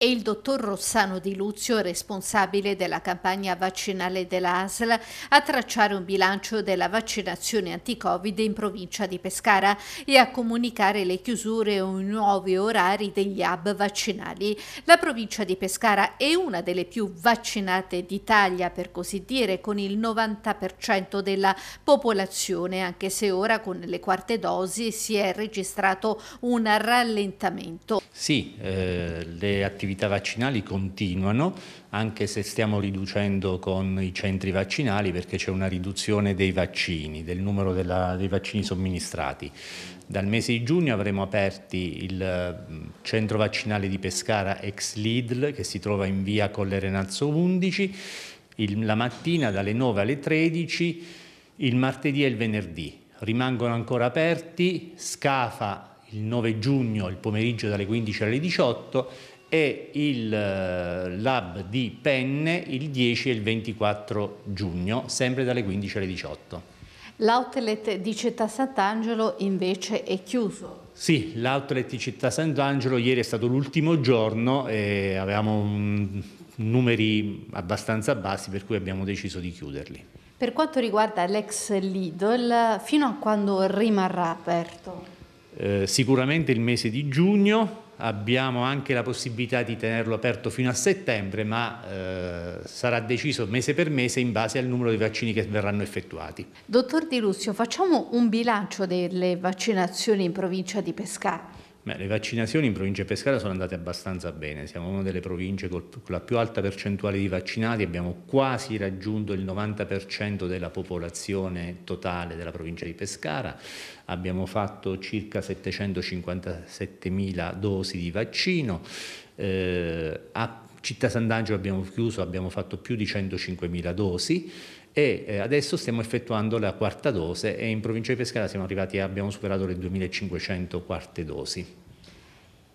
e il dottor Rossano Di Luzio, responsabile della campagna vaccinale dell'ASL, a tracciare un bilancio della vaccinazione anti-Covid in provincia di Pescara e a comunicare le chiusure o i nuovi orari degli hub vaccinali. La provincia di Pescara è una delle più vaccinate d'Italia, per così dire, con il 90% della popolazione, anche se ora con le quarte dosi si è registrato un rallentamento. Sì, eh, le attività vaccinali continuano, anche se stiamo riducendo con i centri vaccinali perché c'è una riduzione dei vaccini, del numero della, dei vaccini somministrati. Dal mese di giugno avremo aperti il mm, centro vaccinale di Pescara ex Lidl che si trova in via Colle Renazzo 11, il, la mattina dalle 9 alle 13, il martedì e il venerdì. Rimangono ancora aperti Scafa il 9 giugno, il pomeriggio dalle 15 alle 18 e il eh, lab di Penne il 10 e il 24 giugno, sempre dalle 15 alle 18. L'outlet di Città Sant'Angelo invece è chiuso. Sì, l'outlet di Città Sant'Angelo ieri è stato l'ultimo giorno e avevamo numeri abbastanza bassi per cui abbiamo deciso di chiuderli. Per quanto riguarda l'ex Lidl, fino a quando rimarrà aperto? Eh, sicuramente il mese di giugno, abbiamo anche la possibilità di tenerlo aperto fino a settembre, ma eh, sarà deciso mese per mese in base al numero di vaccini che verranno effettuati. Dottor Di Lucio, facciamo un bilancio delle vaccinazioni in provincia di Pescara. Beh, le vaccinazioni in provincia di Pescara sono andate abbastanza bene, siamo una delle province con la più alta percentuale di vaccinati, abbiamo quasi raggiunto il 90% della popolazione totale della provincia di Pescara, abbiamo fatto circa 757.000 dosi di vaccino, eh, Città Sant'Angelo abbiamo chiuso, abbiamo fatto più di 105.000 dosi e eh, adesso stiamo effettuando la quarta dose e in provincia di Pescara siamo arrivati, e abbiamo superato le 2.500 quarte dosi.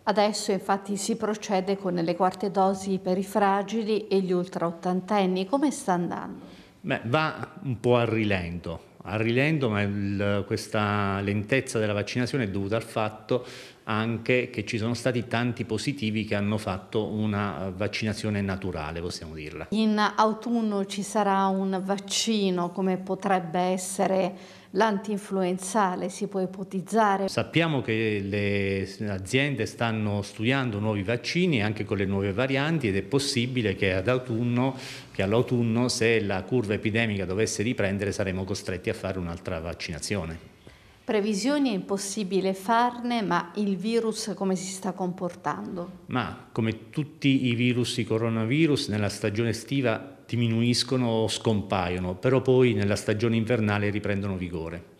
Adesso infatti si procede con le quarte dosi per i fragili e gli ultra ottantenni. Come sta andando? Beh, va un po' a rilento, a rilento, ma il, questa lentezza della vaccinazione è dovuta al fatto anche che ci sono stati tanti positivi che hanno fatto una eh, vaccinazione naturale, possiamo dirla. In autunno ci sarà un vaccino come potrebbe essere l'anti-influenzale si può ipotizzare. Sappiamo che le aziende stanno studiando nuovi vaccini anche con le nuove varianti ed è possibile che, autunno, che all'autunno se la curva epidemica dovesse riprendere saremo costretti a fare un'altra vaccinazione. Previsioni è impossibile farne, ma il virus come si sta comportando? Ma come tutti i virus, i coronavirus, nella stagione estiva diminuiscono o scompaiono, però poi nella stagione invernale riprendono vigore.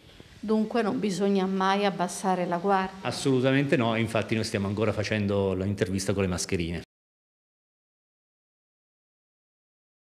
Dunque non bisogna mai abbassare la guardia. Assolutamente no, infatti noi stiamo ancora facendo l'intervista con le mascherine.